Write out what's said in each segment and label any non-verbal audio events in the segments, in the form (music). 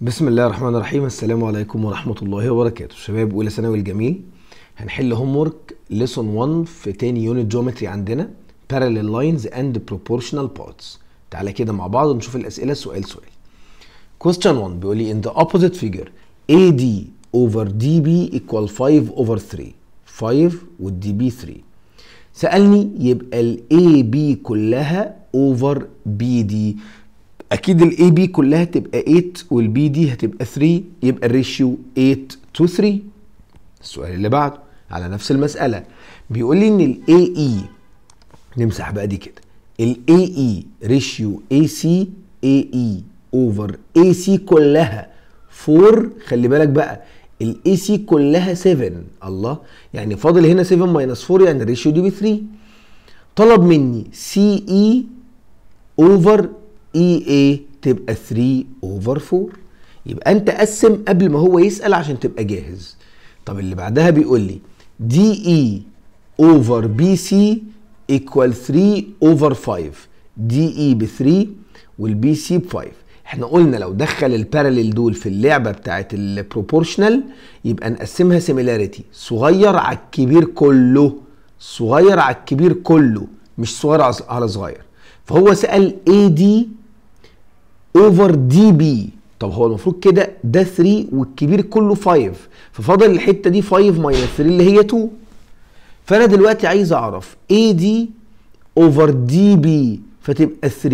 بسم الله الرحمن الرحيم السلام عليكم ورحمة الله وبركاته شباب أولى ثانوي الجميل هنحل هوم ورك ليسون 1 في تاني يونت جيومتري عندنا parallel lines and proportional parts تعالى كده مع بعض نشوف الأسئلة سؤال سؤال question 1 بيقول لي in the opposite figure AD over DB equal 5 over 3 5 والDB 3 سألني يبقى الاي بي كلها over BD اكيد الاي بي كلها تبقى 8 والبي دي هتبقى 3 يبقى الريشيو 8 تو 3 السؤال اللي بعده على نفس المساله بيقول لي ان الاي اي e، نمسح بقى دي كده الاي اي ريشيو اي سي اي اي اوفر اي سي كلها 4 خلي بالك بقى الاي سي كلها 7 الله يعني فاضل هنا 7 ماينس 4 يعني الريشيو دي ب 3 طلب مني سي اي اوفر اي e اي تبقى 3 اوفر 4 يبقى انت قسم قبل ما هو يسال عشان تبقى جاهز طب اللي بعدها بيقول لي دي اي اوفر بي سي ايكوال 3 اوفر 5 دي اي ب 3 والبي سي ب 5 احنا قلنا لو دخل البارلل دول في اللعبه بتاعه البروبورشنال يبقى نقسمها سيميلاريتي صغير على الكبير كله صغير على الكبير كله مش صغير على صغير فهو سال اي دي اوفر دي بي طب هو المفروض كده ده 3 والكبير كله 5 ففضل الحته دي 5 ماينس 3 اللي هي 2 فانا دلوقتي عايز اعرف اي دي اوفر دي بي فتبقى 3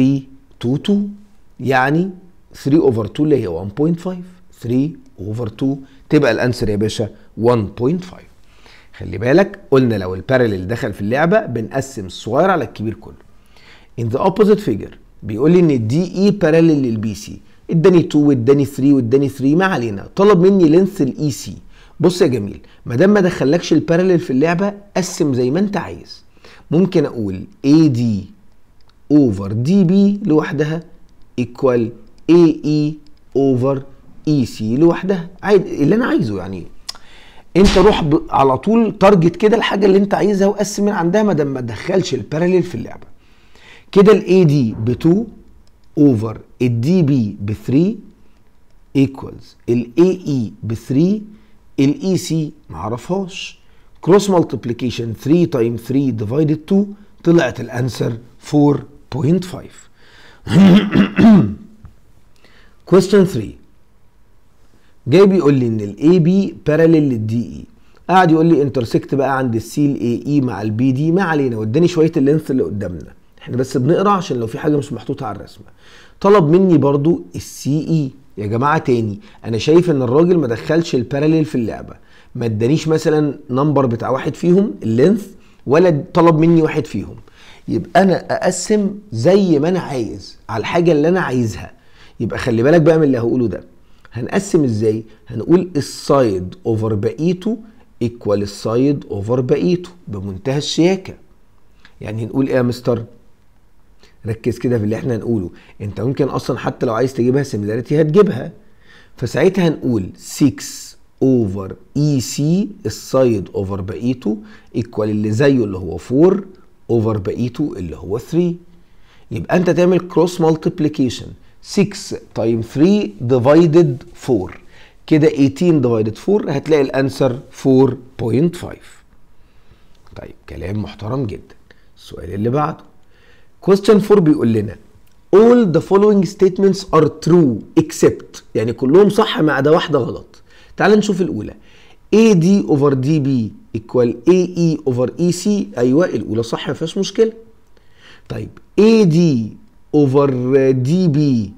2 2 يعني 3 اوفر 2 اللي هي 1.5 3 اوفر 2 تبقى الانسر يا باشا 1.5 خلي بالك قلنا لو البارلل دخل في اللعبه بنقسم الصغير على الكبير كله in the opposite figure بيقول لي ان الدي اي بارلل للبي سي اداني 2 واداني 3 واداني 3 ما علينا طلب مني لينث الاي سي بص يا جميل ما دام ما دخلكش البارلل في اللعبه قسم زي ما انت عايز ممكن اقول اي دي اوفر دي بي لوحدها ايكوال اي اي اوفر اي سي لوحدها عادي اللي انا عايزه يعني انت روح على طول تارجت كده الحاجه اللي انت عايزها وقسم من عندها ما دام ما تدخلش البارلل في اللعبه كده الاي دي ب 2 اوفر الدي بي ب 3 ايكوالز الاي اي ب 3 الاي سي معرفهاش كروس مالتيبليكيشن 3 تايم 3 ديفايدد 2 طلعت الانسر 4.5 (coughs) question 3 جاي بيقول لي ان الاي بي باراليل للدي اي قاعد يقول لي انترسكت بقى عند السي الاي اي e مع البي دي ما علينا واداني شويه اللينث اللي قدامنا احنا بس بنقرا عشان لو في حاجه مش محطوطه على الرسمه طلب مني برضو السي اي e يا جماعه تاني انا شايف ان الراجل ما دخلش الباراليل في اللعبه ما ادانيش مثلا نمبر بتاع واحد فيهم اللينث ولا طلب مني واحد فيهم يبقى انا اقسم زي ما انا عايز على الحاجه اللي انا عايزها يبقى خلي بالك بقى من اللي هقوله ده هنقسم ازاي هنقول السايد اوفر بقيته ايكوال السايد اوفر بقيته بمنتهى الشياكه يعني نقول ايه يا مستر ركز كده في اللي احنا هنقوله انت ممكن اصلا حتى لو عايز تجيبها سيميلاريتي هتجيبها فساعتها هنقول 6 اوفر اي سي السايد اوفر بقيته ايكوال اللي زيه اللي هو 4 اوفر بقيته اللي هو 3 يبقى انت تعمل كروس مالتيبليكيشن 6 تايم 3 ديفايدد 4 كده 18 ديفايدد 4 هتلاقي الانسر 4.5 طيب كلام محترم جدا السؤال اللي بعده question 4 بيقول لنا all the following statements are true except يعني كلهم صح ما عدا واحده غلط تعال نشوف الاولى AD over DB equal AE over EC ايوه الاولى صح ما فيهاش مشكله طيب AD over DB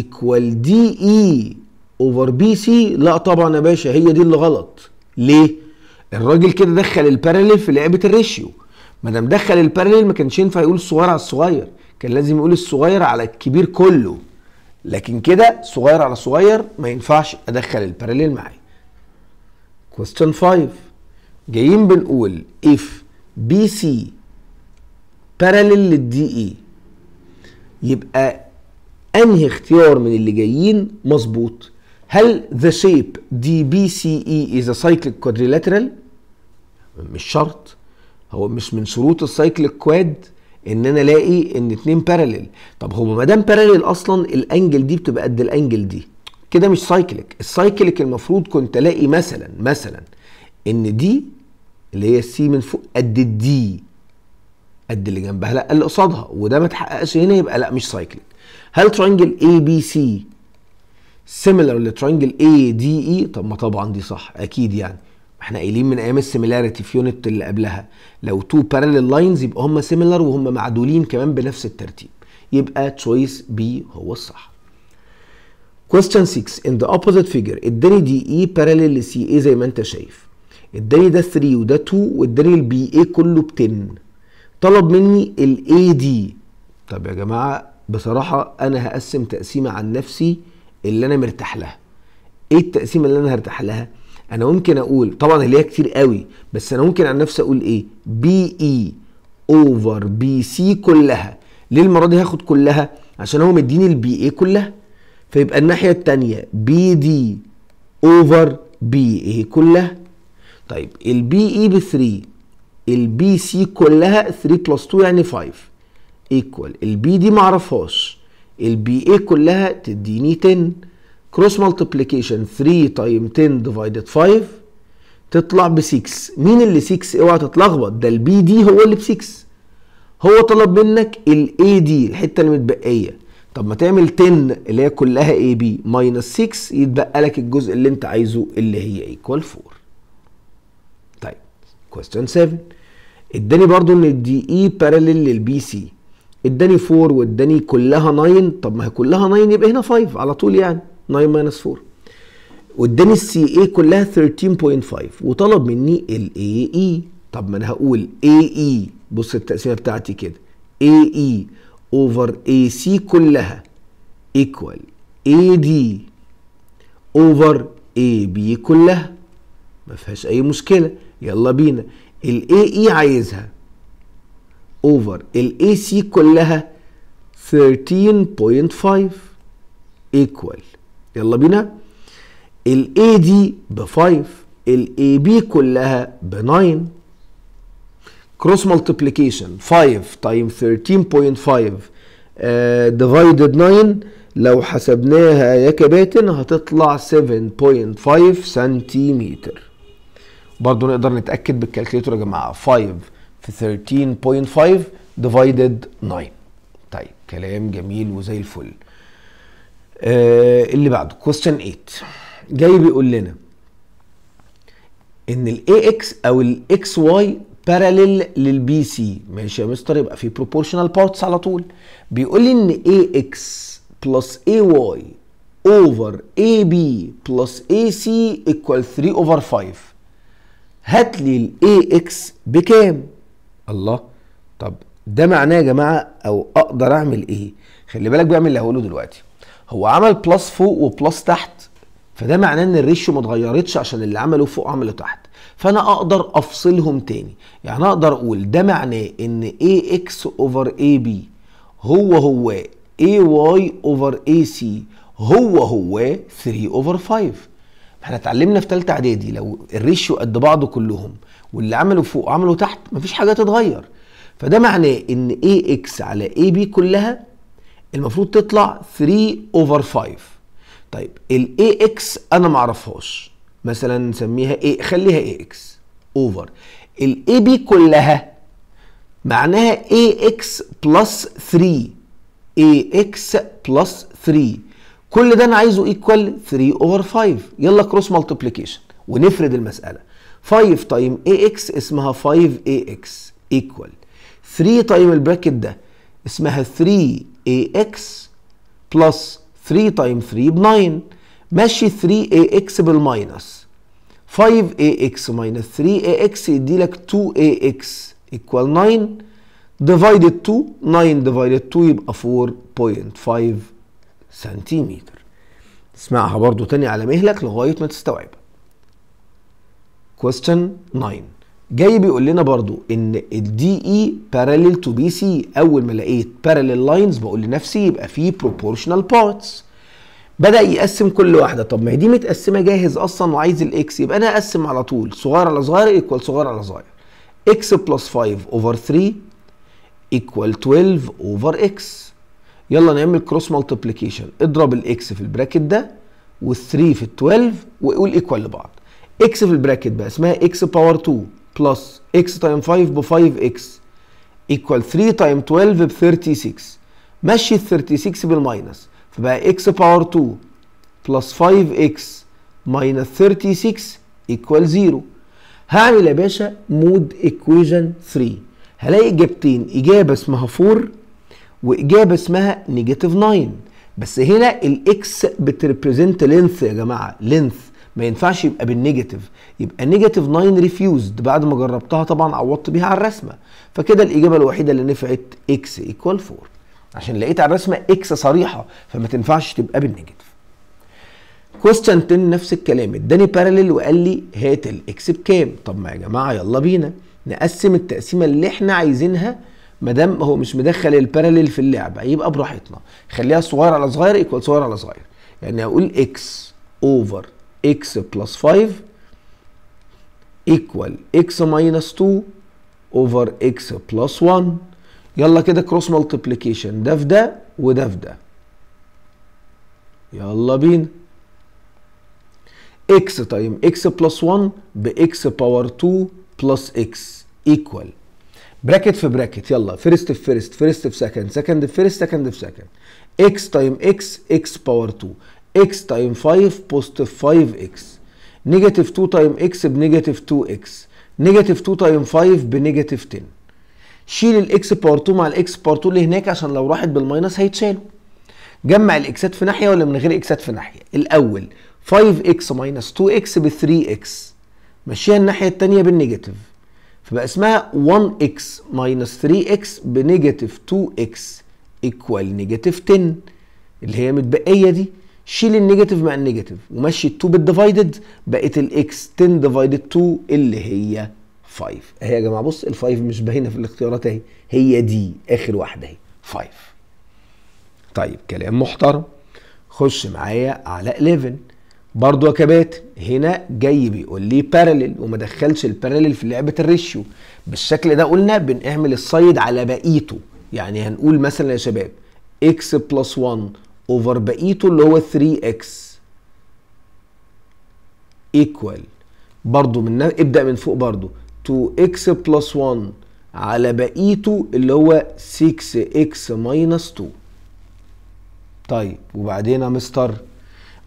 equal DE over BC لا طبعا يا باشا هي دي اللي غلط ليه الراجل كده دخل الباراليل في لعبه الريشيو ما دام دخل البارلل ما كانش ينفع يقول الصغير على الصغير كان لازم يقول الصغير على الكبير كله لكن كده صغير على صغير ما ينفعش ادخل البارلل معايا question 5 جايين بنقول if BC parallel للدي اي e يبقى انهي اختيار من اللي جايين مظبوط هل the shape DBCE is a cyclic quadrilateral مش شرط هو مش من شروط السايكل كواد ان انا الاقي ان اتنين بارلل طب هو ما دام بارلل اصلا الانجل دي بتبقى قد الانجل دي كده مش سايكليك السايكليك المفروض كنت الاقي مثلا مثلا ان دي اللي هي السي من فوق قد الدي قد اللي جنبها لا اللي قصادها وده ما اتحققش هنا يبقى لا مش سايكليك هل ترينجل اي بي سي سيميلر لترينجل اي دي اي طب ما طبعا دي صح اكيد يعني احنا قايلين من ايام السيميلاريتي في يونت اللي قبلها لو تو بارلل لاينز يبقى هم سيميلار وهم معدولين كمان بنفس الترتيب يبقى تشويس بي هو الصح question 6 in the opposite figure اداني دي اي e بارلل لسي اي زي ما انت شايف اداني ده 3 وده 2 واداني البي اي كله ب 10 طلب مني الاي دي طب يا جماعه بصراحه انا هقسم تقسيمه عن نفسي اللي انا مرتاح لها ايه التقسيمه اللي انا هرتاح لها انا ممكن اقول طبعا اللي هي كتير قوي بس انا ممكن عن نفسي اقول ايه بي اي اوفر بي سي كلها ليه المره دي هاخد كلها عشان هو مديني البي اي كلها فيبقى الناحيه الثانيه بي دي اوفر بي اي كلها طيب البي اي e ب 3 البي سي كلها 3 بلس 2 يعني 5 ايكوال البي دي معرفهاش البي اي كلها تديني 10 كروس مالتيبليكيشن 3 تايم 10 ديفايدد 5 تطلع ب 6 مين اللي 6 اوعى تتلخبط ده البي دي هو اللي ب 6 هو طلب منك الاي دي الحته اللي متبقيه طب ما تعمل 10 اللي هي كلها اي بي ماينس 6 يتبقى لك الجزء اللي انت عايزه اللي هي ايكوال 4 طيب كويستشن 7 اداني برضو ان الدي اي بارلل للبي سي اداني 4 واداني كلها 9 طب ما هي كلها 9 يبقى هنا 5 على طول يعني 9 ماينس 4 واداني السي اي كلها 13.5 وطلب مني الاي اي e. طب ما انا هقول اي اي e. بص التقسيمه بتاعتي كده اي اي اوفر اي سي كلها ايكوال اي دي اوفر اي بي كلها ما فيهاش اي مشكله يلا بينا الاي اي e عايزها اوفر الاي سي كلها 13.5 ايكوال يلا بينا A دي ب 5 A B كلها ب 9 كروس ملتبليكيشن 5 تايم 13.5 ديفايدد 9 لو حسبناها يا كباتن هتطلع 7.5 سنتيمتر برضو نقدر نتأكد بالكالكليتور يا جماعة 5 في 13.5 ديفايدد 9 طيب كلام جميل وزي الفل آه اللي بعده كويستشن 8 جاي بيقول لنا ان الاي اكس او الاكس واي بارلل للبي سي ماشي يا مستر يبقى في بروبورشنال بارتس على طول بيقول لي ان اي اكس بلس اي واي اوفر اي بي بلس اي سي ايكوال 3 اوفر 5 هات لي الاي اكس بكام الله طب ده معناه يا جماعه او اقدر اعمل ايه خلي بالك بيعمل اللي هقوله دلوقتي هو عمل بلس فوق وبلس تحت فده معناه ان الريشيو ما اتغيرتش عشان اللي عمله فوق عمله تحت فانا اقدر افصلهم تاني يعني اقدر اقول ده معناه ان AX over AB هو هو AY over AC هو هو 3 over 5 احنا اتعلمنا في ثالثه اعدادي لو الريشيو قد بعضه كلهم واللي عملوا فوق وعمله تحت مفيش حاجه تتغير فده معناه ان AX على AB كلها المفروض تطلع 3 اوفر 5 طيب الاي اكس انا ما اعرفهاش مثلا نسميها ايه خليها اي اكس اوفر الاي بي كلها معناها اي اكس بلس 3 اي اكس بلس 3 كل ده انا عايزه ايكوال 3 اوفر 5 يلا كروس مالتيبليكيشن ونفرد المساله 5 تايم اي اكس اسمها 5 اي اكس ايكوال 3 تايم البراكت ده اسمها 3 ax بلس 3 تايم 3 ب 9 مشي 3ax بالماينس 5ax ماينس 3ax يديلك 2ax ايكوال 9 ديفايد 2 9 ديفايد 2 يبقى 4.5 سنتيمتر اسمعها برضو تاني على مهلك لغاية ما تستوعبها question 9 جاي بيقول لنا برضو ان الدي اي بارلل تو بي سي اول ما لقيت بارلل لاينز بقول لنفسي يبقى في بروبورشنال بارتس بدا يقسم كل واحده طب ما هي دي متقسمه جاهز اصلا وعايز الاكس يبقى انا اقسم على طول صغير على صغير ايكوال صغير على صغير اكس بلس 5 اوفر 3 ايكوال 12 اوفر اكس يلا نعمل كروس مالتيبليكيشن اضرب الاكس في البراكت ده وال3 في ال12 وقول ايكوال لبعض اكس في البراكت بقى اسمها اكس باور 2 بلس اكس تايم 5 ب 5 اكس ايكوال 3 تايم 12 ب 36 مشي ال 36 بالماينس فبقى اكس باور 2 بلس 5 اكس ماينس 36 ايكوال 0 هعمل يا باشا مود ايكويجن 3 هلاقي اجابتين اجابه اسمها 4 واجابه اسمها نيجاتيف 9 بس هنا الاكس بتريبريزنت لينث يا جماعه لينث ما ينفعش يبقى بالنيجاتيف يبقى نيجاتيف 9 ريفيوزد بعد ما جربتها طبعا عوضت بيها على الرسمه فكده الاجابه الوحيده اللي نفعت اكس ايكوال 4 عشان لقيت على الرسمه اكس صريحه فما تنفعش تبقى بالنيجاتيف كويستشن 10 نفس الكلام اداني باراليل وقال لي هات الاكس بكام طب ما يا جماعه يلا بينا نقسم التقسيمه اللي احنا عايزينها ما دام هو مش مدخل الباراليل في اللعبه يبقى براحتنا خليها صغير على صغير ايكوال صغير على صغير يعني هقول اكس اوفر x plus 5 equal x minus 2 over x plus 1 يلا كده كروس multiplication ده في ده وده في ده يلا بينا x تايم x plus 1 ب x باور 2 plus x equal bracket في bracket يلا first في first first في second second في first second في second x تايم x x باور 2 x تايم 5 بوزيتيف 5x نيجاتيف 2 تايم x بنيجاتيف 2x نيجاتيف 2 تايم 5 بنيجاتيف 10 شيل الاكس باور 2 مع الاكس باور 2 اللي هناك عشان لو راحت بالماينس هيتشالوا جمع الاكسات في ناحيه ولا من غير اكسات في ناحيه الاول 5x ماينس 2x ب 3x مشيها الناحيه الثانيه بالنيجاتيف فبقى اسمها 1x ماينس 3x بنيجاتيف 2x ايكوال نيجاتيف 10 اللي هي متبقيه دي شيل النيجاتيف مع النيجاتيف ومشي ال 2 بالديفايدد بقت الاكس 10 ديفايدد 2 اللي هي 5 اهي يا جماعه بص ال 5 مش باينه في الاختيارات اهي هي دي اخر واحده اهي 5 طيب كلام محترم خش معايا على 11 برضو يا كباتن هنا جاي بيقول لي بارلل وما دخلش البارلل في لعبه الريشيو بالشكل ده قلنا بنعمل السايد على بقيته يعني هنقول مثلا يا شباب اكس بلس 1 اوفر بقيته اللي هو 3 اكس ايكوال برضو من ابدا من فوق برضو 2 اكس بلس 1 على بقيته e اللي هو 6 اكس ماينس 2 طيب وبعدين يا مستر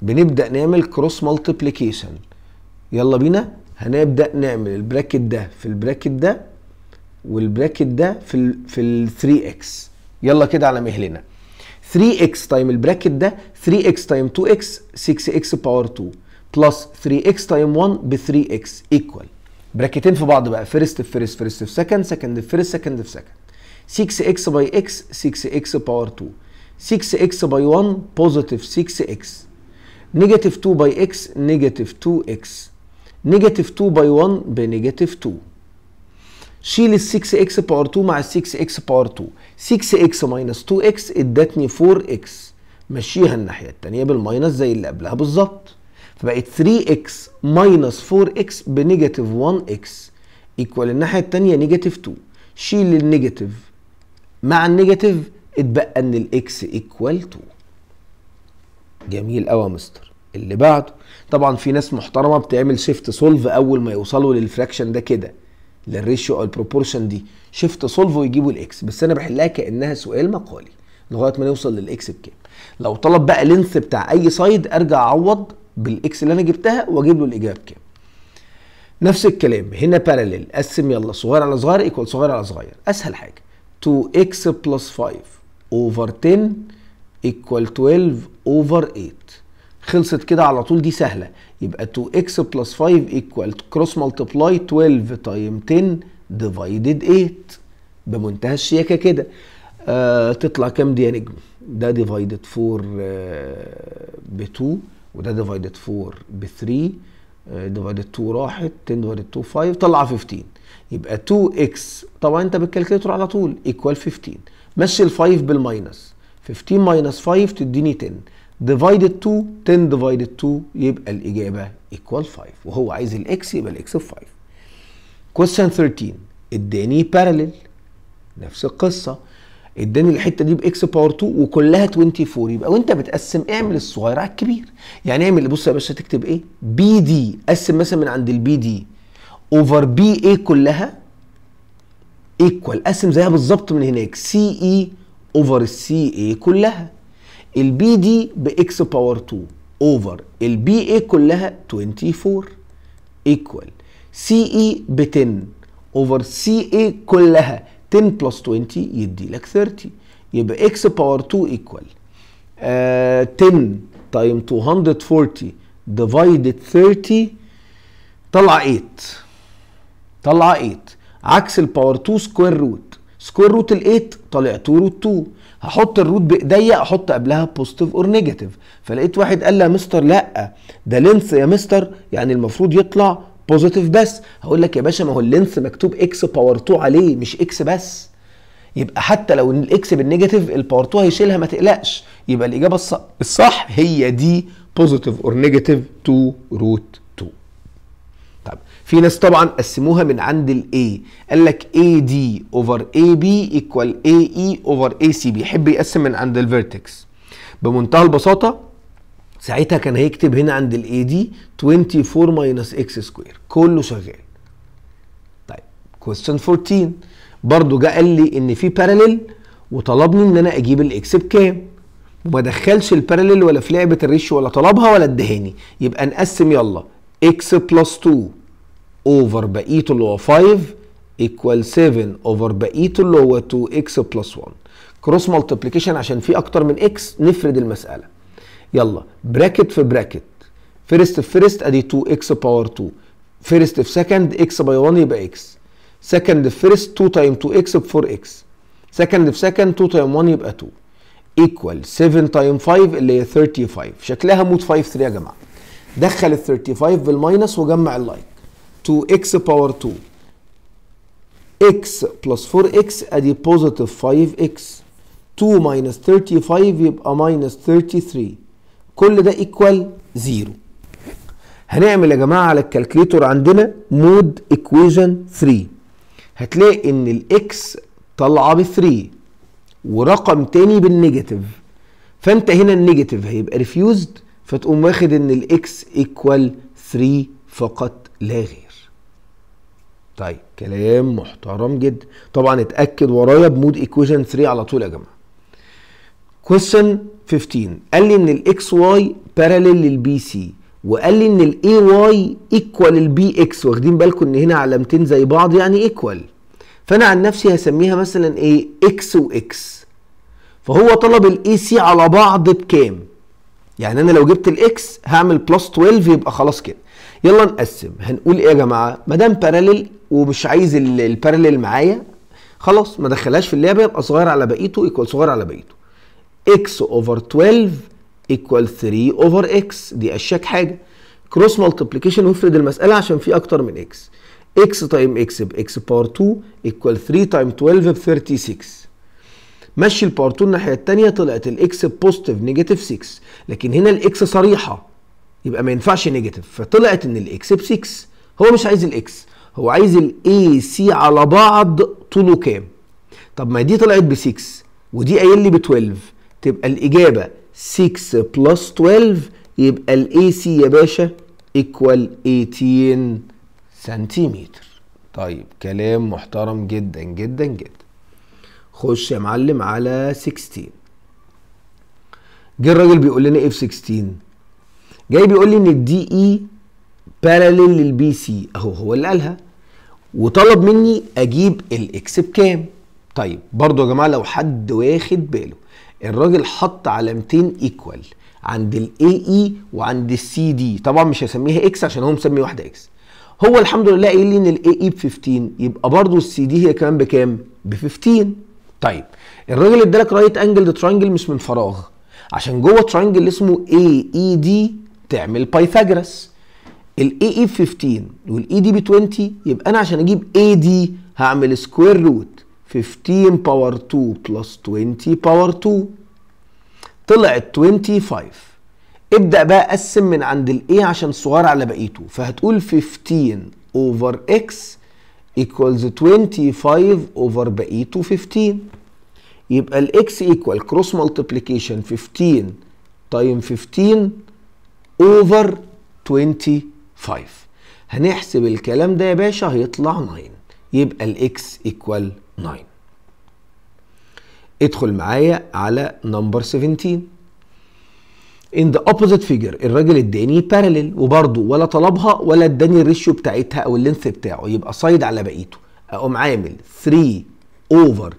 بنبدا نعمل كروس مالتيبليكيشن يلا بينا هنبدا نعمل البراكت ده في البراكت ده والبراكت ده في ال في ال 3 اكس يلا كده على مهلنا 3x تايم البراكت ده 3x تايم 2x 6x باور 2 بلس 3x تايم 1 ب 3x ايكوال براكتين في بعض بقى فيرست في فيرست فيرست في سكند سكند في فيرست سكند في سكند 6x باي x 6x باور 2 6x باي 1 بوزيتيف 6x نيجاتيف 2 باي x نيجاتيف 2x نيجاتيف 2 باي 1 بنيجاتيف 2 شيل ال 6 اكس باور 2 مع ال 6 اكس باور 2 6 اكس ماينس 2 اكس ادتني 4 اكس مشيها الناحيه الثانيه بالماينس زي اللي قبلها بالظبط فبقت 3 اكس ماينس 4 اكس بنيجاتيف 1 اكس ايكوال الناحيه الثانيه نيجاتيف 2 شيل النيجاتيف مع النيجاتيف اتبقى ان الاكس ايكوال 2 جميل قوي يا مستر اللي بعده طبعا في ناس محترمه بتعمل شيفت سولف اول ما يوصلوا للفراكشن ده كده للريشيو او البروبورشن دي شيفت سولف ويجيبوا الاكس بس انا بحلها كانها سؤال مقالي لغايه ما نوصل للاكس بكام لو طلب بقى لينث بتاع اي سايد ارجع اعوض بالاكس اللي انا جبتها واجيب له الاجابه بكام نفس الكلام هنا باراليل قسم يلا صغير على صغير ايكوال صغير على صغير اسهل حاجه 2x بلس 5 اوفر 10 ايكوال 12 اوفر 8 خلصت كده على طول دي سهله يبقى 2x بلس 5 ايكوال كروس multiply 12 تايم 10 ديفايدد 8 بمنتهى الشياكة كده آه تطلع كام دي يا نجم ده ديفايدد آه، 4 ب 2 وده ديفايدد 4 ب 3 ديفايدد 2 راحت 10 ديفايدد 2 5 طلع 15 يبقى 2x طبعا انت بالكالكليتور على طول ايكوال 15 مشي ال 5 بالماينس 15 ماينس 5 تديني 10 ديفايدد 2 10 ديفايدد 2 يبقى الاجابه ايكوال 5 وهو عايز الاكس يبقى الاكس ب 5 كويستشن 13 اداني بارلل نفس القصه اداني الحته دي باكس باور 2 وكلها 24 يبقى وانت بتقسم اعمل الصغير على الكبير يعني اعمل بص يا باشا تكتب ايه بي دي قسم مثلا من عند البي دي اوفر بي اي كلها ايكوال قسم زيها بالظبط من هناك سي اي اوفر السي اي كلها البي دي باكس باور 2 اوفر البي اي كلها 24 ايكوال سي اي ب 10 اوفر سي اي كلها 10 بلس 20 يدي لك 30 يبقى اكس باور 2 ايكوال آه 10 تايم 240 ديفايدد 30 طلع 8 طلع 8 عكس الباور 2 سكوير روت سكوير روت ال 8 طلع 2 روت 2 هحط الروت بايديا احط قبلها بوزيتيف اور نيجاتيف فلقيت واحد قال لي يا مستر لا ده لينس يا مستر يعني المفروض يطلع بوزيتيف بس هقول لك يا باشا ما هو اللينس مكتوب اكس باور 2 عليه مش اكس بس يبقى حتى لو الاكس بالنيجاتيف الباور 2 هيشيلها ما تقلقش يبقى الاجابه الصح, الصح هي دي بوزيتيف اور نيجاتيف 2 روت في ناس طبعا قسموها من عند الاي قال لك اي دي اوفر اي بي ايكوال اي اي اوفر اي سي بيحب يقسم من عند الفيرتكس بمنتهى البساطه ساعتها كان هيكتب هنا عند الاي دي 24 ماينس اكس سكوير كله شغال طيب كويستشن 14 برضو جه قال لي ان في باراليل وطلبني ان انا اجيب الاكس بكام وما دخلش البارلل ولا في لعبه الريش ولا طلبها ولا ادهاني يبقى نقسم يلا اكس بلس 2 اوفر بقيته اللي هو 5 ايكوال 7 اوفر بقيته اللي هو 2 اكس بلس 1 كروس مالتيبليكيشن عشان في اكتر من اكس نفرد المساله يلا براكت في براكت فيرست في فيرست ادي 2 اكس باور 2 فيرست في سكند اكس باي 1 يبقى اكس سكند في فيرست 2 تايم 2 اكس ب 4 اكس سكند في سكند 2 تايم 1 يبقى 2 ايكوال 7 تايم 5 اللي هي 35 شكلها مود 5 3 يا جماعه دخل ال 35 بالماينس وجمع اللايك to x باور 2 x plus 4x ادي positive 5x 2 minus 35 يبقى minus 33 كل ده equal 0 هنعمل يا جماعه على الكالكليتور عندنا مود ايكويجن 3 هتلاقي ان الاكس طالعه ب 3 ورقم تاني بالنيجاتيف فانت هنا النيجاتيف هيبقى ريفيوزد فتقوم واخد ان الاكس ايكوال 3 فقط لا غير طيب كلام محترم جدا طبعا اتاكد ورايا بمود ايكويشن 3 على طول يا جماعه كويستشن 15 قال لي ان الاكس واي بارلل للبي سي وقال لي ان الاي واي ايكوال البي اكس واخدين بالكم ان هنا علامتين زي بعض يعني ايكوال فانا عن نفسي هسميها مثلا ايه اكس واكس فهو طلب الاي سي على بعض بكام يعني انا لو جبت الاكس هعمل بلس 12 يبقى خلاص كده يلا نقسم هنقول ايه يا جماعه ما دام بارلل ومش عايز البارلل معايا خلاص ما دخلهاش في اللعبه يبقى صغير على بقيته ايكوال صغير على بقيته اكس اوفر 12 ايكوال 3 اوفر اكس دي اشك حاجه كروس مالتيبليكيشن وافرد المساله عشان في اكتر من اكس اكس تايم اكس باكس باور 2 ايكوال 3 تايم 12 ب 36 مشي الباور 2 الناحيه الثانيه طلعت الاكس بوزيتيف نيجاتيف 6 لكن هنا الاكس صريحه يبقى ما ينفعش نيجاتيف فطلعت ان الاكس ب 6 هو مش عايز الاكس هو عايز الاي سي على بعض طوله كام طب ما دي طلعت ب 6 ودي قايل لي ب 12 تبقى الاجابه 6 بلس 12 يبقى الاي سي يا باشا ايكوال 18 سنتيمتر طيب كلام محترم جدا جدا جدا خش يا معلم على 16 جه الراجل بيقول لنا ايه في 16 جاي بيقول لي ان الدي اي بارلل للبي سي اهو هو اللي قالها وطلب مني اجيب الاكس بكام طيب برضو يا جماعه لو حد واخد باله الراجل حط علامتين ايكوال عند الاي اي e وعند السي دي طبعا مش هسميها اكس عشان هو مسمي واحده اكس هو الحمد لله قايل لي ان الاي اي e ب 15 يبقى برضو السي دي هي كمان بكام ب 15 طيب الراجل ادالك رايت انجل ترانجل مش من فراغ عشان جوه ترانجل اسمه اي اي دي تعمل بايثاجورس الاي اي 15 والاي دي ب 20 يبقى انا عشان اجيب اي دي هعمل سكوير روت 15 باور 2 بلس 20 باور 2 طلعت 25 ابدا بقى قسم من عند الاي عشان صغير على بقيته فهتقول 15 اوفر اكس ايكوالز 25 اوفر بقيته 15 يبقى الاكس ايكوال كروس مالتيبليكيشن 15 تايم 15 اوفر 25 هنحسب الكلام ده يا باشا هيطلع 9 يبقى الاكس ايكوال 9 ادخل معايا على نمبر 17 in the opposite figure الراجل اداني parallel وبرضه ولا طلبها ولا اداني الريشيو بتاعتها او اللينث بتاعه يبقى صايد على بقيته اقوم عامل 3 اوفر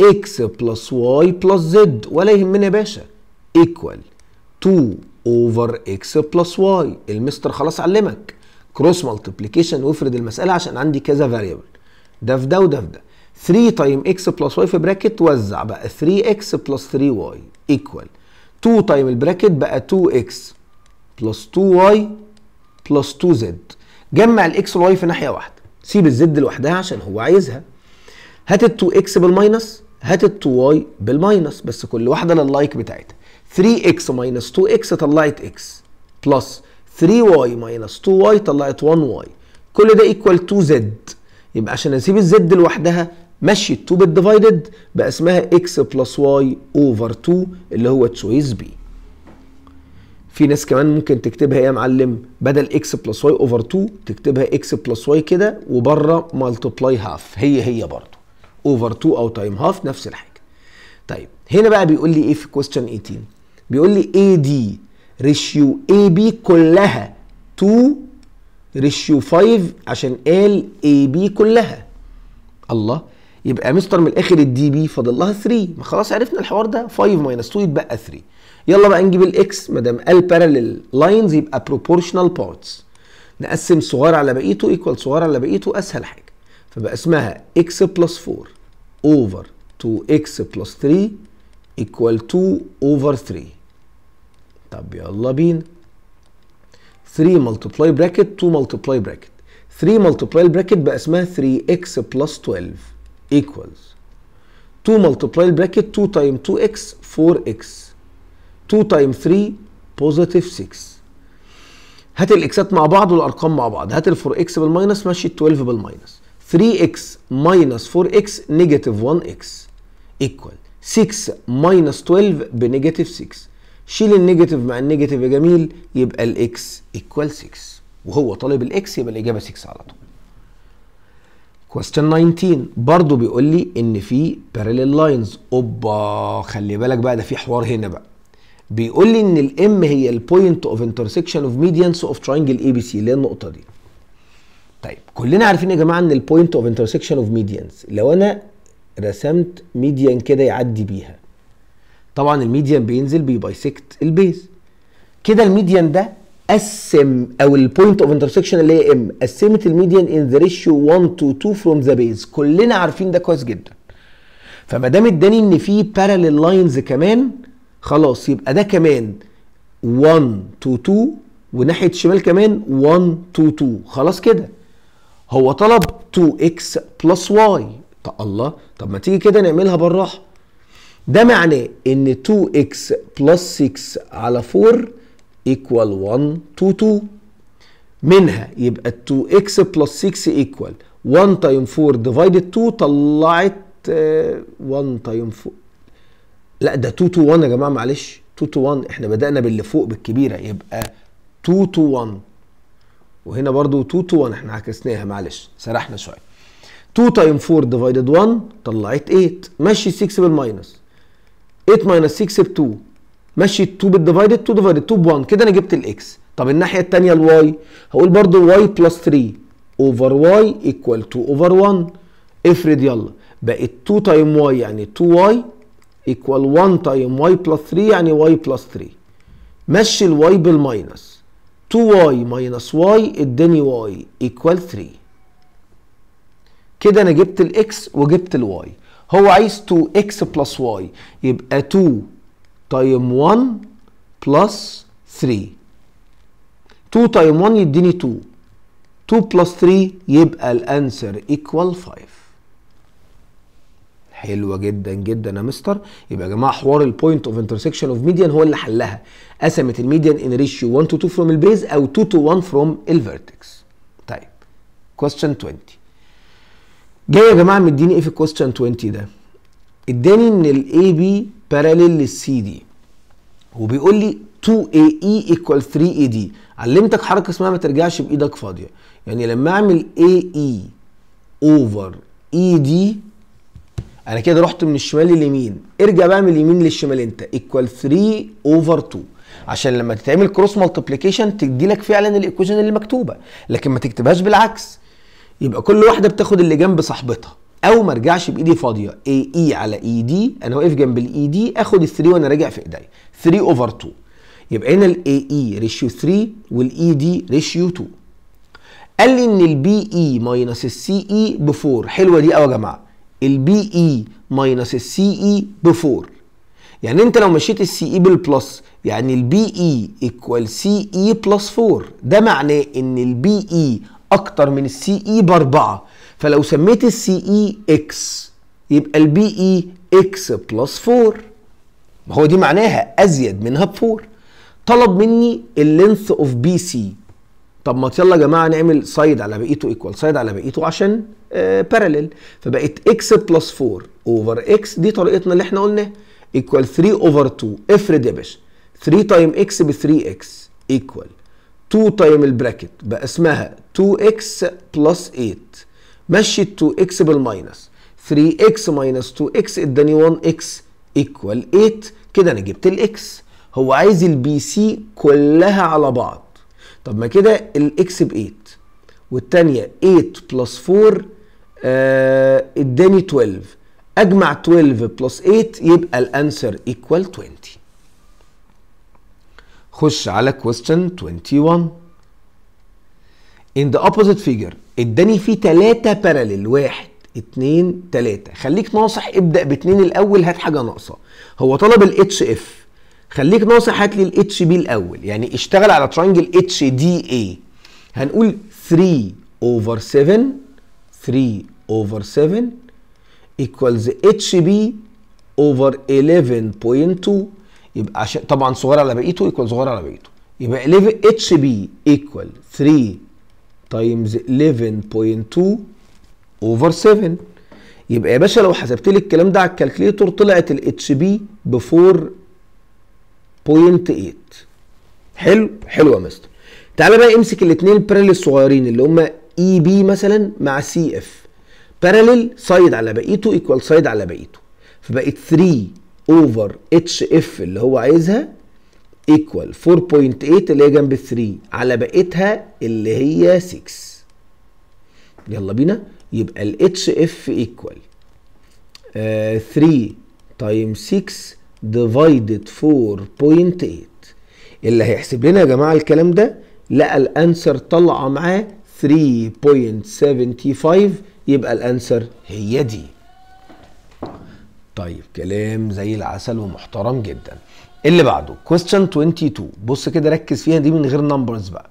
اكس بلس واي بلس زد ولا يهمني يا باشا ايكوال 2 اوفر اكس بلس واي المستر خلاص علمك كروس مالتيبليكيشن وافرد المساله عشان عندي كذا فاريبل ده في ده وده في ده 3 تايم اكس بلس واي في براكت وزع بقى 3 اكس بلس 3 واي ايكوال 2 تايم البراكت بقى 2 اكس بلس 2 واي بلس 2 زد جمع الاكس والواي في ناحيه واحده سيب الزد لوحدها عشان هو عايزها هات ال 2 اكس بالماينس هات ال 2 واي بالماينس بس كل واحده لللايك بتاعتها 3x ماينس 2x طلعت x بلس 3y ماينس 2y طلعت 1y كل ده ايكوال 2z يبقى عشان اسيب الزد لوحدها مشي 2 بالديفايدد بقى اسمها x بلس y اوفر 2 اللي هو تشويس بي في ناس كمان ممكن تكتبها ايه يا معلم بدل x بلس y اوفر 2 تكتبها x بلس y كده وبره مالتبلاي هاف هي هي برضه اوفر 2 او تايم هاف نفس الحاجه طيب هنا بقى بيقول لي ايه في كويستشن 18 بيقول لي اي دي ريشيو اي بي كلها 2 ريشيو 5 عشان قال اي بي كلها الله يبقى مستر من الاخر الدي بي فاضل لها 3 ما خلاص عرفنا الحوار ده 5 ماينس 2 يتبقى 3 يلا بقى نجيب الاكس ما دام ال بارلل لاينز يبقى بروبورشنال بارتس نقسم صغير على بقيته ايكوال صغير على بقيته اسهل حاجه فبقى اسمها x بلس 4 over 2x بلس 3 ايكوال 2 over 3 طب يلا بينا 3 ملتبلاي براكت 2 ملتبلاي براكت 3 ملتبلاي براكت بقى اسمها 3x بلس 12 equals 2 ملتبلاي براكت 2 تايم 2x 4x 2 تايم 3 بوزيتيف 6 هات الاكسات مع بعض والارقام مع بعض هات ال 4x بالماينس ماشي 12 بالماينس 3x ماينس 4x نيجاتيف 1x ايكوال 6 ماينس 12 بنيجاتيف 6 شيل النيجاتيف مع النيجاتيف يا جميل يبقى الاكس ايكوال 6 وهو طالب الاكس يبقى الاجابه 6 على طول كويستشن 19 برضه بيقول لي ان في بارلل لاينز اوبا خلي بالك بقى ده في حوار هنا بقى بيقول لي ان الام هي البوينت اوف انترسيكشن اوف ميديانس اوف تراينجل اي بي سي اللي هي النقطه دي طيب كلنا عارفين يا جماعه ان البوينت اوف انترسيكشن اوف ميديانس لو انا رسمت ميديان كده يعدي بيها طبعا الميديان بينزل بيبايسكت البيز كده الميديان ده قسم او البوينت اوف انترسكشن اللي هي ام قسمت الميديان ان ذا ريشيو 1 تو 2 فروم ذا بيز كلنا عارفين ده كويس جدا فما دام اداني ان في بارلل لاينز كمان خلاص يبقى ده كمان 1 تو 2 وناحيه الشمال كمان 1 تو 2 خلاص كده هو طلب 2 اكس بلس واي طب الله طب ما تيجي كده نعملها بالراحه ده معناه ان 2x بلس 6 على 4 ايكوال 1 تو 2 منها يبقى 2x بلس 6 ايكوال 1 تايم 4 ديفايدد 2 طلعت 1 تايم 4 لا ده 2 تو 1 يا جماعه معلش 2 تو 1 احنا بدانا باللي فوق بالكبيره يبقى 2 تو 1 وهنا برضو 2 تو 1 احنا عكسناها معلش سرحنا شويه 2 تايم 4 ديفايدد 1 طلعت 8 ماشي 6 بالماينس 8 ماينس 6 ب 2 ماشي 2 بالديفايد 2 ديفايد 2 ب 1 كده انا جبت الاكس طب الناحيه الثانيه الواي هقول برضو واي بلس 3 اوفر واي ايكوال 2 اوفر 1 افرض يلا بقت 2 تايم واي يعني 2 واي ايكوال 1 تايم واي بلس 3 يعني واي بلس 3 مشي الواي بالماينس 2y ماينس y اداني y ايكوال 3 كده انا جبت الاكس وجبت الواي هو عايز 2x بلس y يبقى 2 تايم 1 بلس 3 2 تايم 1 يديني 2 2 بلس 3 يبقى الانسر ايكوال 5 حلوه جدا جدا يا مستر يبقى يا جماعه حوار البوينت اوف انترسكشن اوف ميديان هو اللي حلها قسمت الميديان ان ريشيو 1 تو 2 فروم البيز او 2 تو 1 فروم الفيرتكس طيب كويستشن 20 جاي يا جماعه مديني ايه في كويستشن 20 ده اداني ان الاي بي باراليل للسي دي وبيقول لي 2 اي اي ايكوال 3 اي دي علمتك حركه اسمها ما ترجعش بايدك فاضيه يعني لما اعمل اي اي اوفر اي دي انا كده رحت من الشمال لليمين ارجع بقى من اليمين للشمال انت ايكوال 3 اوفر 2 عشان لما تتعمل كروس مالتيبليكيشن تدي لك فعلا الايكويشن اللي مكتوبه لكن ما تكتبهاش بالعكس يبقى كل واحده بتاخد اللي جنب صاحبتها او ما ارجعش بايدي فاضيه اي اي e على اي e دي انا واقف جنب الاي دي e اخد ال 3 وانا راجع في ايديا 3 اوفر 2 يبقى هنا الاي اي ريشيو 3 والاي دي ريشيو 2 قال لي ان البي اي ماينس السي اي ب 4 حلوه دي قوي يا جماعه البي اي ماينس السي اي ب 4 يعني انت لو مشيت السي اي بالبلس يعني البي اي ايكوال سي اي بلس 4 ده معناه ان البي اي اكتر من السي اي e باربعه فلو سميت السي اي اكس e يبقى البي اي اكس بلس 4 ما هو دي معناها ازيد منها بفور طلب مني اللينث اوف بي سي طب ما يلا يا جماعه نعمل سايد على بقيته ايكوال سايد على بقيته عشان باراليل آه فبقت اكس بلس 4 اوفر اكس دي طريقتنا اللي احنا قلناها ايكوال 3 اوفر 2 افرض يا باشا 3 تايم اكس ب 3 اكس ايكوال 2 تايم البراكت بقى اسمها 2x plus 8 مشي 2x بالماينس 3x ماينس 2x اداني 1x ايكوال 8 كده انا جبت الاكس هو عايز البي سي كلها على بعض طب ما كده الاكس ب 8 والتانية 8 plus 4 آه اداني 12 اجمع 12 plus 8 يبقى الانسر equal 20 خش على question 21 in the opposite figure اداني فيه تلاتة parallel واحد اتنين تلاتة خليك ناصح ابدأ باتنين الأول هات حاجة ناقصة هو طلب ال HF خليك ناصح هات لي ال HB الأول يعني اشتغل على ترانجل HDA هنقول 3 over 7 3 over 7 equals HB over 11.2 يبقى عشان طبعا صغير على بقيته يكوال صغير على بقيته يبقى 11 HB equal 3 تايمز 11.2 اوفر 7 يبقى يا باشا لو حسبت لي الكلام ده على الكالكليتور طلعت الاتش بي ب 4.8 حلو حلو يا مستر تعالى بقى امسك الاثنين بارلل الصغيرين اللي هم اي e بي مثلا مع سي اف بارلل سايد على بقيته ايكوال سايد على بقيته فبقت 3 اوفر اتش اف اللي هو عايزها ايكوال 4.8 اللي هي جنب 3 على بقيتها اللي هي 6 يلا بينا يبقى ال HF ايكوال 3 تايم 6 ديفايدد 4.8 اللي هيحسب لنا يا جماعه الكلام ده لقى الانسر طالعه معاه 3.75 يبقى الانسر هي دي طيب كلام زي العسل ومحترم جدا اللي بعده كويستشن 22 بص كده ركز فيها دي من غير نمبرز بقى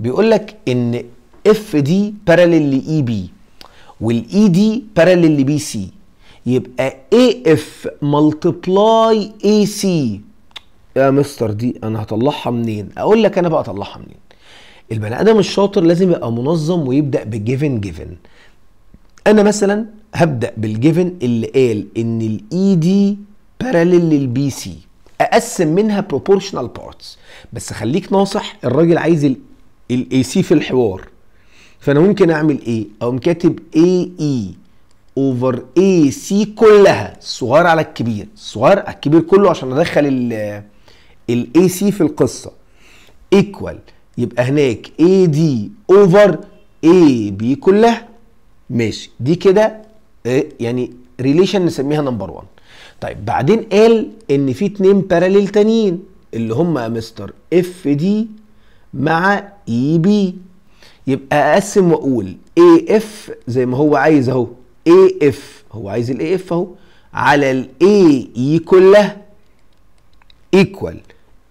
بيقول لك ان اف دي ل لاي بي والاي دي بارلل لبي سي يبقى اي اف ملتبلاي اي سي يا مستر دي انا هطلعها منين اقول لك انا بقى اطلعها منين البني ادم الشاطر لازم يبقى منظم ويبدا بجيفن جيفن انا مثلا هبدا بالجيفن اللي قال ان الاي دي بارلل للبي سي اقسم منها بروبورشنال بارتس بس خليك ناصح الراجل عايز الاي سي في الحوار فانا ممكن اعمل ايه اقوم كاتب اي اي اوفر اي سي كلها الصغير على الكبير الصغير على الكبير كله عشان ادخل الاي سي في القصه ايكوال يبقى هناك اي دي اوفر اي بي كلها ماشي دي كده آه، يعني ريليشن نسميها نمبر 1 طيب بعدين قال ان في اتنين باراليل تانيين اللي هما مستر اف دي مع اي e بي يبقى اقسم واقول اي اف زي ما هو عايز اهو اي اف هو عايز الاي اف اهو على الاي اي كلها ايكوال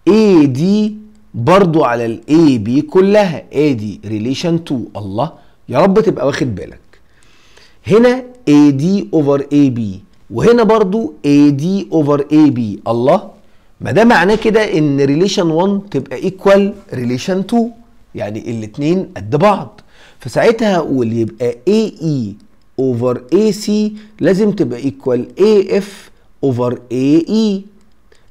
اي دي برضو على الاي بي كلها اي دي ريليشن تو الله يا رب تبقى واخد بالك هنا اي دي اوفر اي بي وهنا برضو AD over AB الله ما ده معناه كده ان ريليشن 1 تبقى ايكوال ريليشن 2 يعني الاتنين قد بعض فساعتها هقول يبقى AE over AC لازم تبقى ايكوال AF over AE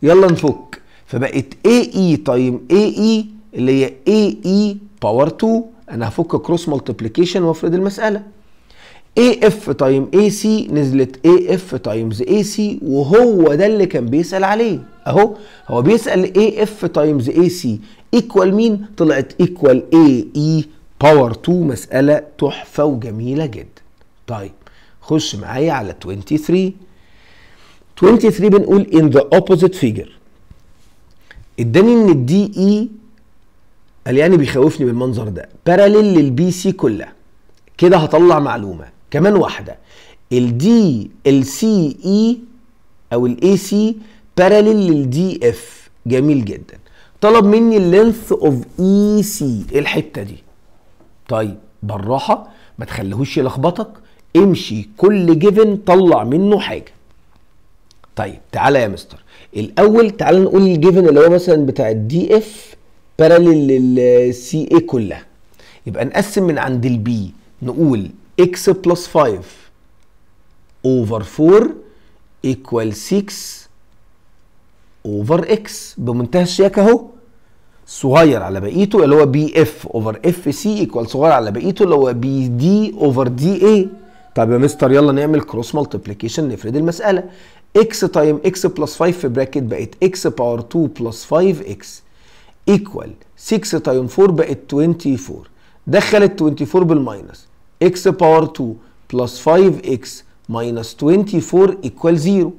يلا نفك فبقت AE تايم AE اللي هي AE باور 2 انا هفك كروس ملتبليكيشن وافرد المساله اي اف تايم اي سي نزلت اي اف تايمز اي سي وهو ده اللي كان بيسال عليه اهو هو بيسال اي اف تايمز اي سي ايكوال مين طلعت ايكوال اي اي باور 2 مساله تحفه وجميله جدا طيب خش معايا على 23 23 بنقول in the opposite figure اداني ان الدي اي e قال يعني بيخوفني بالمنظر ده باراليل للبي سي كلها كده هطلع معلومه كمان واحده الدي ال سي اي e او الاي سي باراليل للدي اف جميل جدا طلب مني اللينث اوف اي سي الحته دي طيب بالراحه ما تخليهوش يلخبطك امشي كل جيفن طلع منه حاجه طيب تعالى يا مستر الاول تعالى نقول الجيفن اللي هو مثلا بتاع الدي اف باراليل للسي اي كلها يبقى نقسم من عند البي نقول x plus 5 over 4 equal 6 over x بمنتهى الشياكة اهو صغير على بقيته اللي هو بي اف اوفر اف سي ايكوال صغير على بقيته اللي هو بي دي اوفر دي اي طب يا مستر يلا نعمل كروس مالتيبليكيشن نفرد المسألة x تايم x بلس 5 في براكت بقت x باور 2 بلس 5x ايكوال 6 تايم 4 بقت 24 دخلت 24 بالماينس x باور 2 بلس 5x ماينس 24 ايكوال 0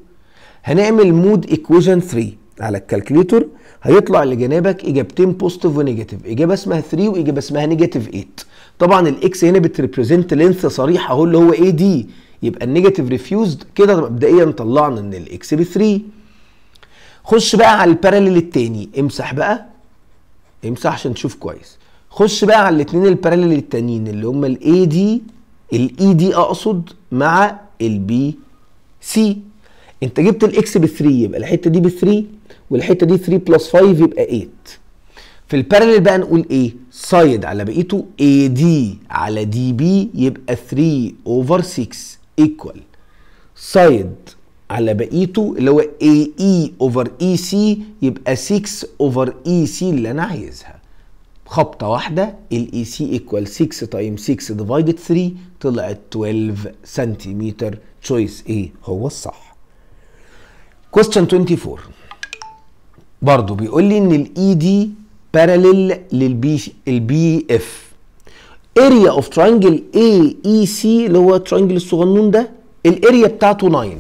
هنعمل مود ايكويشن 3 على الكالكليتور هيطلع لجنابك اجابتين بوزيتيف ونيجاتيف اجابه اسمها 3 واجابه اسمها نيجاتيف 8 طبعا الاكس هنا بتريبريزنت لينث صريح اهو اللي هو اي دي يبقى النيجاتيف ريفيوزد كده مبدئيا طلعنا ان الاكس ب 3 خش بقى على البارلل الثاني امسح بقى امسح عشان تشوف كويس خش بقى على الاثنين البارلل التانيين اللي هما الاي دي الاي دي e اقصد مع البي سي انت جبت الاكس ب 3 يبقى الحته دي ب 3 والحته دي 3 بلس 5 يبقى 8 في البارلل بقى نقول ايه سايد على بقيته اي دي على دي بي يبقى 3 اوفر 6 ايكوال سايد على بقيته اللي هو اي اي اوفر اي سي يبقى 6 اوفر اي سي اللي انا عايزها خبطه واحده الاي سي ايكوال 6 تايم 6 ديفايدد 3 طلعت 12 سنتيمتر تشويس ايه هو الصح كويستشن 24 برضه بيقول لي ان الاي دي بارلل للبي البي اف اريا اوف ترانجل اي اي سي اللي هو الترانجل الصغنون ده الاريا بتاعته 9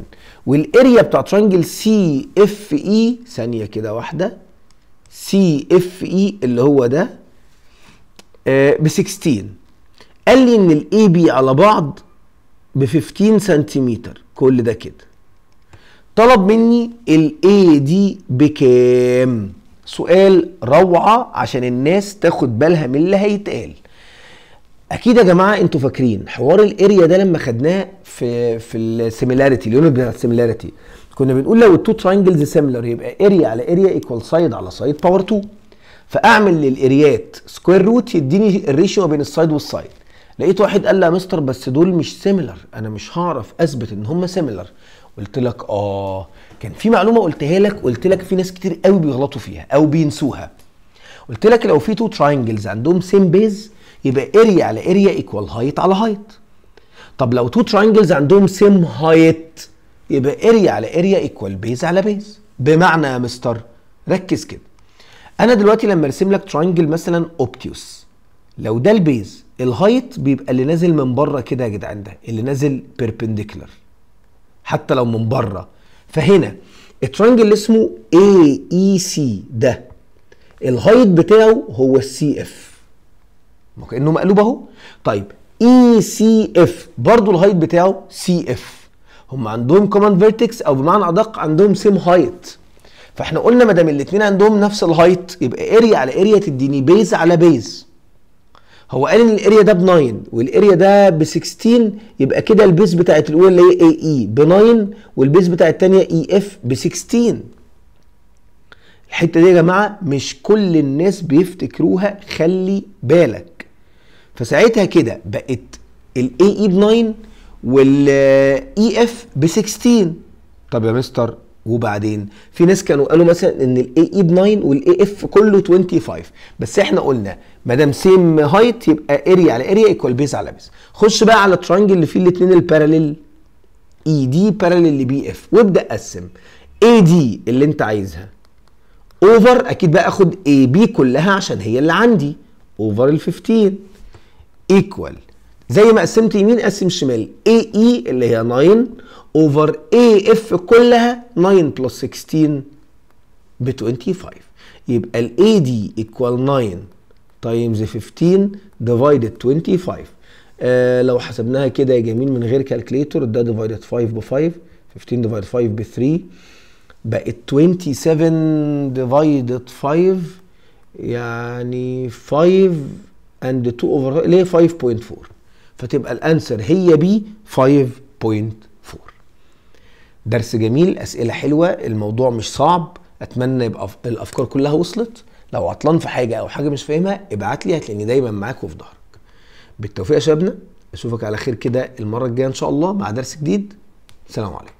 والاريا بتاع ترانجل سي اف اي ثانيه كده واحده سي اف اي اللي هو ده ب 16 قال لي ان الاي بي على بعض ب 15 سنتيمتر كل ده كده طلب مني الاي دي بكام سؤال روعه عشان الناس تاخد بالها من اللي هيتقال اكيد يا جماعه انتوا فاكرين حوار الاريا ده لما خدناه في في السيميلاريتي اليونت بتاع السيميلاريتي كنا بنقول لو التو ترينجلز سيميلر يبقى اريا على اريا ايكوال سايد على سايد باور 2 فاعمل للاريات سكوير روت يديني الريشيو بين السايد والسايد لقيت واحد قال لي يا مستر بس دول مش سيميلر انا مش هعرف اثبت ان هم سيميلر قلت لك اه كان في معلومه قلتها لك قلت لك في ناس كتير قوي بيغلطوا فيها او بينسوها قلت لك لو في تو تراينجلز عندهم سيم بيز يبقى اريا على اريا ايكوال هايت على هايت طب لو تو تراينجلز عندهم سيم هايت يبقى اريا على اريا ايكوال بيز على بيز بمعنى يا مستر ركز كده انا دلوقتي لما ارسم لك ترانجل مثلا اوبتيوس لو ده البيز الهايت بيبقى اللي نازل من بره كده يا جدعان ده اللي نازل بيربنديكولار حتى لو من بره فهنا الترينجل اللي اسمه اي اي سي ده الهايت بتاعه هو السي اف كانه مقلوب اهو طيب اي سي اف برضه الهايت بتاعه سي اف هم عندهم كومن فيرتكس او بمعنى ادق عندهم سيم هايت فاحنا قلنا ما دام الاثنين عندهم نفس الهايت يبقى اريا على اريا تديني بيز على بيز هو قال ان الاريا ده ب 9 والاريا ده ب 16 يبقى كده البيز بتاعت الاولى اللي هي اي اي ب 9 والبيز بتاعت الثانيه اي e اف ب 16 الحته دي يا جماعه مش كل الناس بيفتكروها خلي بالك فساعتها كده بقت الاي اي ب 9 والاي اف ب 16 طب يا مستر وبعدين في ناس كانوا قالوا مثلا ان الاي اي ب 9 والاي اف كله 25 بس احنا قلنا ما دام سيم هايت يبقى اريا على اريا ايكوال بيس على بيس خش بقى على الترانجل اللي فيه الاثنين البارلل اي دي بارلل لبي اف وابدا قسم اي دي اللي انت عايزها اوفر اكيد بقى اخد اي بي كلها عشان هي اللي عندي اوفر ال 15 ايكوال زي ما قسمت يمين قسم شمال اي اي e اللي هي 9 اوفر اي اف كلها 9 بلس 16 ب 25 يبقى الاي دي ايكوال 9 تايمز 15 ديفايد 25 آه لو حسبناها كده يا جميل من غير كالكليتور ده ديفايد 5 ب 5 15 ديفايد 5 ب 3 بقت 27 ديفايد 5 يعني 5 اند 2 اوفر ليه 5.4 فتبقى الانسر هي بي 5.4 درس جميل اسئله حلوه الموضوع مش صعب اتمنى يبقى الافكار كلها وصلت لو عطلان في حاجه او حاجه مش فاهمها ابعت لي هتلاقيني دايما معاك وفي ظهرك بالتوفيق يا شبنا اشوفك على خير كده المره الجايه ان شاء الله مع درس جديد سلام عليكم